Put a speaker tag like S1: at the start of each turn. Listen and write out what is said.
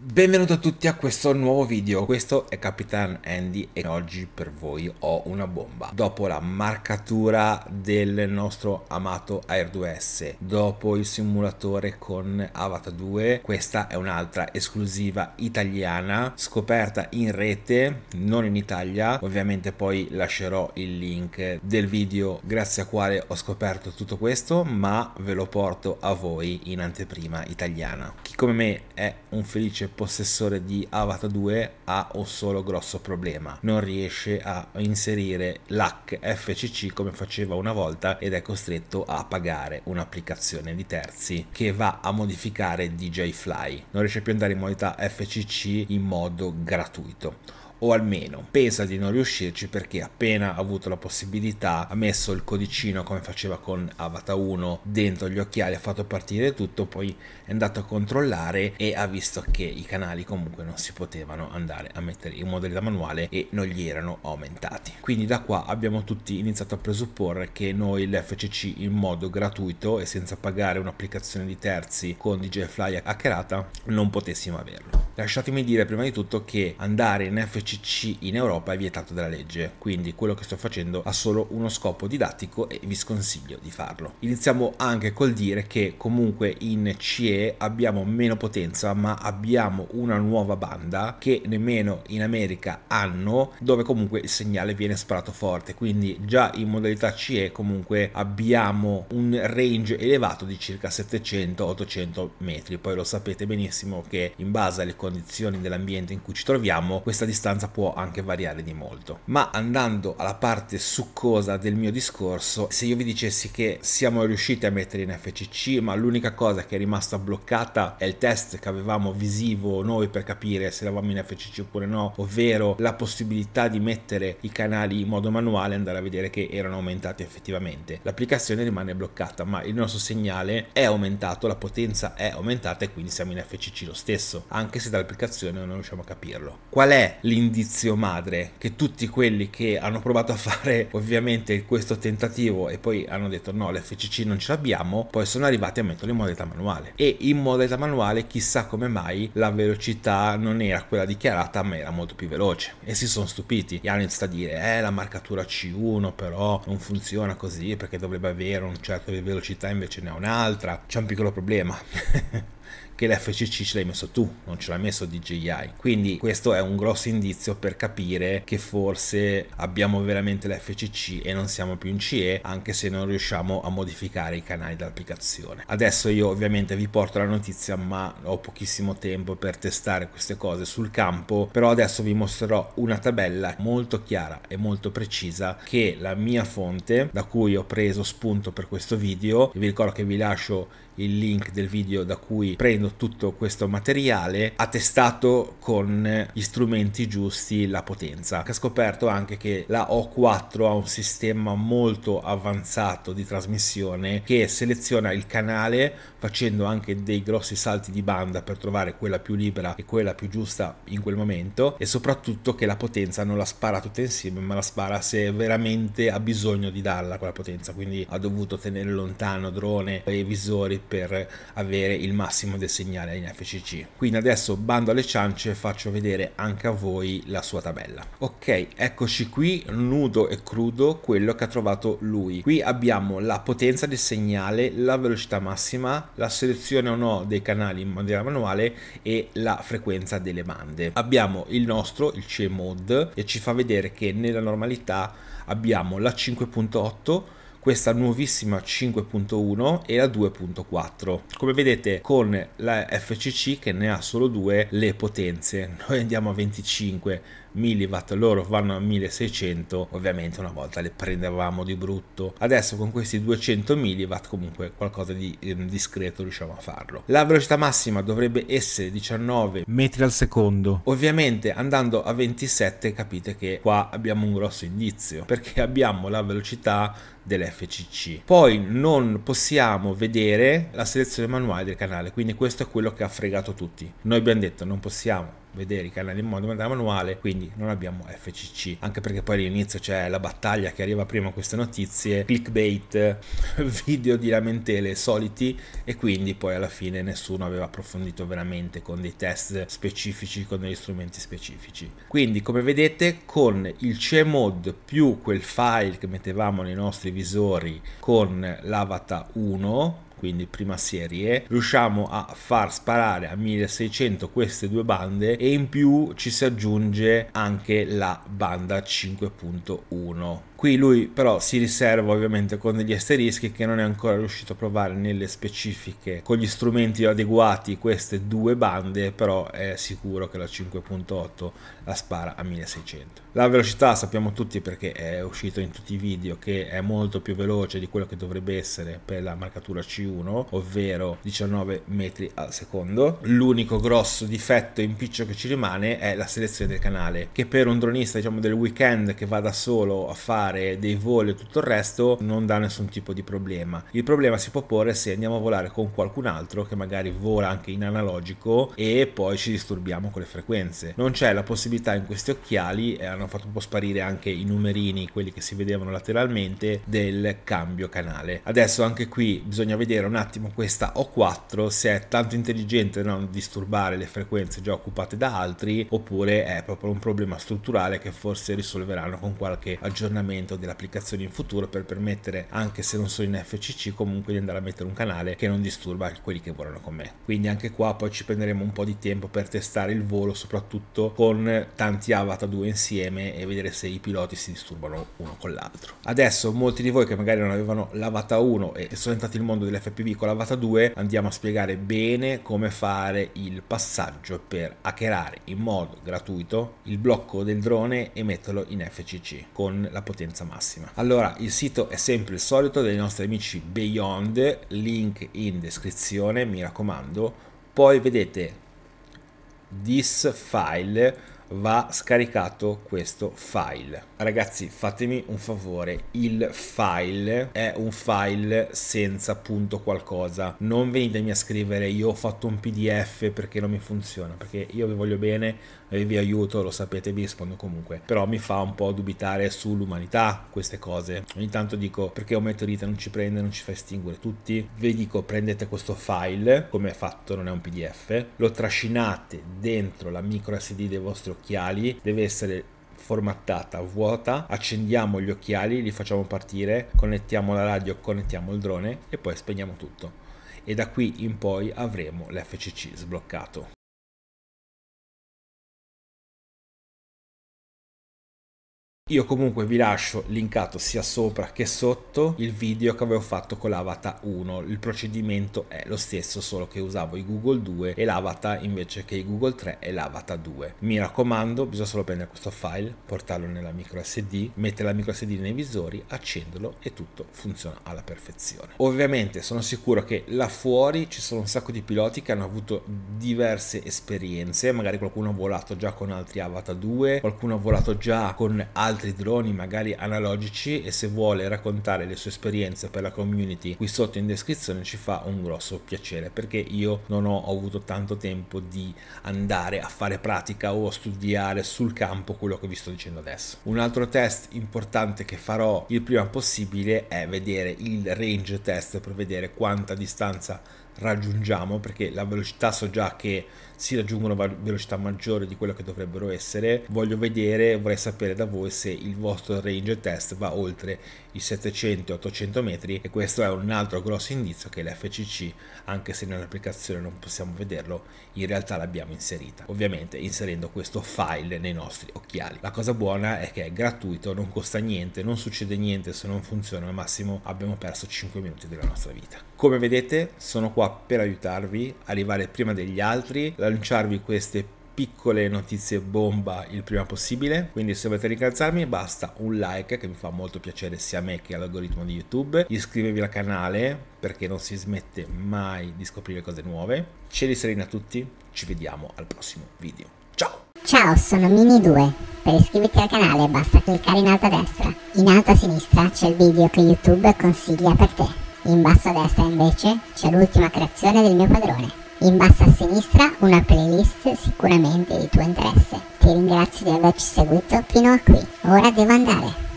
S1: Benvenuti a tutti a questo nuovo video, questo è Capitan Andy e oggi per voi ho una bomba. Dopo la marcatura del nostro amato Air 2S, dopo il simulatore con Avatar 2, questa è un'altra esclusiva italiana scoperta in rete, non in Italia. Ovviamente poi lascerò il link del video grazie al quale ho scoperto tutto questo, ma ve lo porto a voi in anteprima italiana. Chi come me è un felice possessore di Avatar 2 ha un solo grosso problema, non riesce a inserire l'hack FCC come faceva una volta ed è costretto a pagare un'applicazione di terzi che va a modificare DJ Fly, non riesce più ad andare in modalità FCC in modo gratuito o almeno pensa di non riuscirci perché appena ha avuto la possibilità ha messo il codicino come faceva con Avatar 1 dentro gli occhiali, ha fatto partire tutto, poi è andato a controllare e ha visto che i canali comunque non si potevano andare a mettere in modalità manuale e non gli erano aumentati. Quindi da qua abbiamo tutti iniziato a presupporre che noi l'FCC in modo gratuito e senza pagare un'applicazione di terzi con DJI Fly hackerata non potessimo averlo. Lasciatemi dire prima di tutto che andare in FCC in Europa è vietato dalla legge, quindi quello che sto facendo ha solo uno scopo didattico e vi sconsiglio di farlo. Iniziamo anche col dire che comunque in CE abbiamo meno potenza ma abbiamo una nuova banda che nemmeno in America hanno dove comunque il segnale viene sparato forte, quindi già in modalità CE comunque abbiamo un range elevato di circa 700-800 metri, poi lo sapete benissimo che in base alle condizioni condizioni dell'ambiente in cui ci troviamo, questa distanza può anche variare di molto. Ma andando alla parte succosa del mio discorso, se io vi dicessi che siamo riusciti a mettere in FCC, ma l'unica cosa che è rimasta bloccata è il test che avevamo visivo noi per capire se eravamo in FCC oppure no, ovvero la possibilità di mettere i canali in modo manuale e andare a vedere che erano aumentati effettivamente. L'applicazione rimane bloccata, ma il nostro segnale è aumentato, la potenza è aumentata e quindi siamo in FCC lo stesso, anche se se dall'applicazione non riusciamo a capirlo. Qual è l'indizio madre che tutti quelli che hanno provato a fare ovviamente questo tentativo e poi hanno detto no, l'FCC non ce l'abbiamo, poi sono arrivati a metterlo in modalità manuale. E in modalità manuale chissà come mai la velocità non era quella dichiarata ma era molto più veloce e si sono stupiti. Yannick sta a dire eh la marcatura C1 però non funziona così perché dovrebbe avere un certo di velocità invece ne ha un'altra. C'è un piccolo problema. che l'FCC ce l'hai messo tu, non ce l'ha messo DJI. Quindi questo è un grosso indizio per capire che forse abbiamo veramente l'FCC e non siamo più in CE, anche se non riusciamo a modificare i canali dell'applicazione. Adesso io ovviamente vi porto la notizia, ma ho pochissimo tempo per testare queste cose sul campo, però adesso vi mostrerò una tabella molto chiara e molto precisa che la mia fonte da cui ho preso spunto per questo video, vi ricordo che vi lascio il link del video da cui prendo prendendo tutto questo materiale ha testato con gli strumenti giusti la potenza ha scoperto anche che la O4 ha un sistema molto avanzato di trasmissione che seleziona il canale facendo anche dei grossi salti di banda per trovare quella più libera e quella più giusta in quel momento e soprattutto che la potenza non la spara tutta insieme ma la spara se veramente ha bisogno di darla quella potenza quindi ha dovuto tenere lontano drone e visori per avere il massimo del segnale in FCC. Quindi adesso bando alle ciance e faccio vedere anche a voi la sua tabella. Ok, eccoci qui, nudo e crudo, quello che ha trovato lui. Qui abbiamo la potenza del segnale, la velocità massima, la selezione o no dei canali in maniera manuale e la frequenza delle bande. Abbiamo il nostro, il CMOD, e ci fa vedere che nella normalità abbiamo la 5.8 questa nuovissima 5.1 e la 2.4. Come vedete con la FCC che ne ha solo due le potenze, noi andiamo a 25 1000 loro vanno a 1600, ovviamente una volta le prendevamo di brutto. Adesso con questi 200 mW comunque qualcosa di ehm, discreto riusciamo a farlo. La velocità massima dovrebbe essere 19 metri al secondo. Ovviamente andando a 27 capite che qua abbiamo un grosso indizio perché abbiamo la velocità dell'FCC. Poi non possiamo vedere la selezione manuale del canale, quindi questo è quello che ha fregato tutti. Noi abbiamo detto non possiamo vedere i canali in modo manuale, quindi non abbiamo FCC, anche perché poi all'inizio c'è la battaglia che arriva prima queste notizie, clickbait, video di lamentele soliti e quindi poi alla fine nessuno aveva approfondito veramente con dei test specifici, con degli strumenti specifici. Quindi come vedete con il CMOD più quel file che mettevamo nei nostri visori con l'avatar 1 quindi prima serie, riusciamo a far sparare a 1600 queste due bande e in più ci si aggiunge anche la banda 5.1 Qui lui però si riserva ovviamente con degli asterischi che non è ancora riuscito a provare nelle specifiche con gli strumenti adeguati queste due bande, però è sicuro che la 5.8 la spara a 1600. La velocità sappiamo tutti perché è uscito in tutti i video che è molto più veloce di quello che dovrebbe essere per la marcatura C1, ovvero 19 metri al secondo. L'unico grosso difetto impiccio che ci rimane è la selezione del canale, che per un dronista diciamo del weekend che va da solo a fare fare dei voli e tutto il resto non dà nessun tipo di problema. Il problema si può porre se andiamo a volare con qualcun altro che magari vola anche in analogico e poi ci disturbiamo con le frequenze. Non c'è la possibilità in questi occhiali, e hanno fatto un po' sparire anche i numerini, quelli che si vedevano lateralmente, del cambio canale. Adesso anche qui bisogna vedere un attimo questa O4 se è tanto intelligente non disturbare le frequenze già occupate da altri oppure è proprio un problema strutturale che forse risolveranno con qualche aggiornamento aggiornamento dell'applicazione in futuro per permettere anche se non sono in FCC comunque di andare a mettere un canale che non disturba quelli che volano con me quindi anche qua poi ci prenderemo un po' di tempo per testare il volo soprattutto con tanti avatar 2 insieme e vedere se i piloti si disturbano uno con l'altro adesso molti di voi che magari non avevano l'avata 1 e sono entrati nel mondo dell'FPV con l'avata 2 andiamo a spiegare bene come fare il passaggio per hackerare in modo gratuito il blocco del drone e metterlo in FCC con la potenza potenza massima. Allora, il sito è sempre il solito dei nostri amici Beyond, link in descrizione, mi raccomando. Poi vedete this file va scaricato questo file ragazzi fatemi un favore il file è un file senza punto qualcosa non venitemi a scrivere io ho fatto un pdf perché non mi funziona perché io vi voglio bene e vi aiuto lo sapete vi rispondo comunque però mi fa un po' dubitare sull'umanità queste cose ogni tanto dico perché un meteorite non ci prende non ci fa estinguere tutti vi dico prendete questo file come è fatto non è un pdf lo trascinate dentro la micro sd dei vostri occhiali deve essere formattata, vuota, accendiamo gli occhiali, li facciamo partire, connettiamo la radio, connettiamo il drone e poi spegniamo tutto. E da qui in poi avremo l'FCC sbloccato. Io comunque vi lascio linkato sia sopra che sotto il video che avevo fatto con l'avatar 1. Il procedimento è lo stesso, solo che usavo i Google 2 e l'avatar invece che i Google 3 e l'avatar 2. Mi raccomando, bisogna solo prendere questo file, portarlo nella micro SD, mettere la micro SD nei visori, accenderlo e tutto funziona alla perfezione. Ovviamente sono sicuro che là fuori ci sono un sacco di piloti che hanno avuto diverse esperienze, magari qualcuno ha volato già con altri avatar 2, qualcuno ha volato già con altri altri droni magari analogici e se vuole raccontare le sue esperienze per la community qui sotto in descrizione ci fa un grosso piacere perché io non ho avuto tanto tempo di andare a fare pratica o a studiare sul campo quello che vi sto dicendo adesso. Un altro test importante che farò il prima possibile è vedere il range test per vedere quanta distanza raggiungiamo, perché la velocità so già che si raggiungono velocità maggiori di quello che dovrebbero essere, voglio vedere, vorrei sapere da voi se il vostro range test va oltre i 700-800 metri e questo è un altro grosso indizio che l'FCC, anche se nell'applicazione non possiamo vederlo, in realtà l'abbiamo inserita, ovviamente inserendo questo file nei nostri occhiali. La cosa buona è che è gratuito, non costa niente, non succede niente se non funziona, al massimo abbiamo perso 5 minuti della nostra vita. Come vedete sono qua per aiutarvi, a arrivare prima degli altri, lanciarvi queste piccole notizie bomba il prima possibile quindi se volete ringraziarmi basta un like che mi fa molto piacere sia a me che all'algoritmo di youtube Iscrivervi al canale perché non si smette mai di scoprire cose nuove cieli sereni a tutti ci vediamo al prossimo video ciao ciao sono mini2 per iscriverti al canale basta cliccare in alto a destra in alto a sinistra c'è il video che youtube consiglia per te in basso a destra invece c'è l'ultima creazione del mio padrone. In basso a sinistra una playlist sicuramente di tuo interesse. Ti ringrazio di averci seguito fino a qui. Ora devo andare.